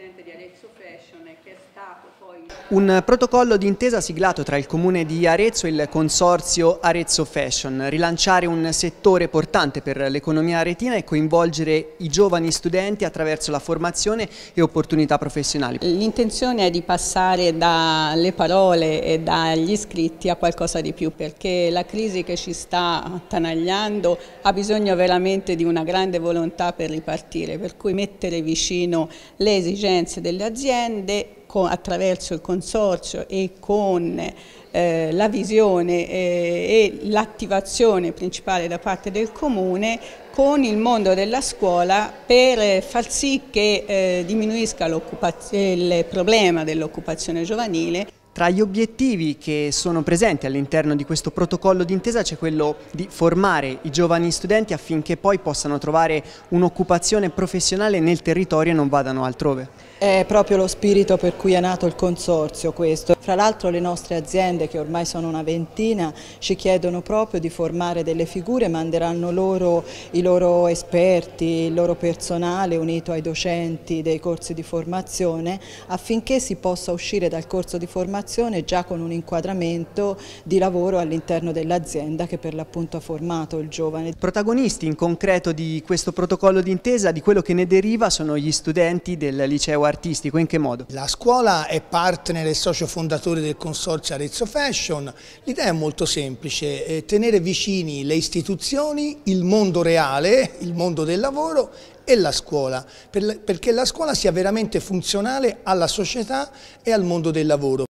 presidente di Arezzo Fashion che è stato poi... Un protocollo d'intesa siglato tra il comune di Arezzo e il consorzio Arezzo Fashion, rilanciare un settore portante per l'economia aretina e coinvolgere i giovani studenti attraverso la formazione e opportunità professionali. L'intenzione è di passare dalle parole e dagli iscritti a qualcosa di più perché la crisi che ci sta attanagliando ha bisogno veramente di una grande volontà per ripartire, per cui mettere vicino le esigenze esigenze delle aziende con, attraverso il consorzio e con eh, la visione eh, e l'attivazione principale da parte del Comune con il mondo della scuola per far sì che eh, diminuisca il problema dell'occupazione giovanile. Tra gli obiettivi che sono presenti all'interno di questo protocollo d'intesa c'è quello di formare i giovani studenti affinché poi possano trovare un'occupazione professionale nel territorio e non vadano altrove. È proprio lo spirito per cui è nato il consorzio questo. Fra l'altro le nostre aziende, che ormai sono una ventina, ci chiedono proprio di formare delle figure, manderanno loro i loro esperti, il loro personale unito ai docenti dei corsi di formazione affinché si possa uscire dal corso di formazione già con un inquadramento di lavoro all'interno dell'azienda che per l'appunto ha formato il giovane. Protagonisti in concreto di questo protocollo d'intesa, di quello che ne deriva sono gli studenti del liceo artistico, in che modo? La scuola è partner e socio fondatore del consorzio Arezzo Fashion. L'idea è molto semplice, è eh, tenere vicini le istituzioni, il mondo reale, il mondo del lavoro e la scuola, perché la scuola sia veramente funzionale alla società e al mondo del lavoro.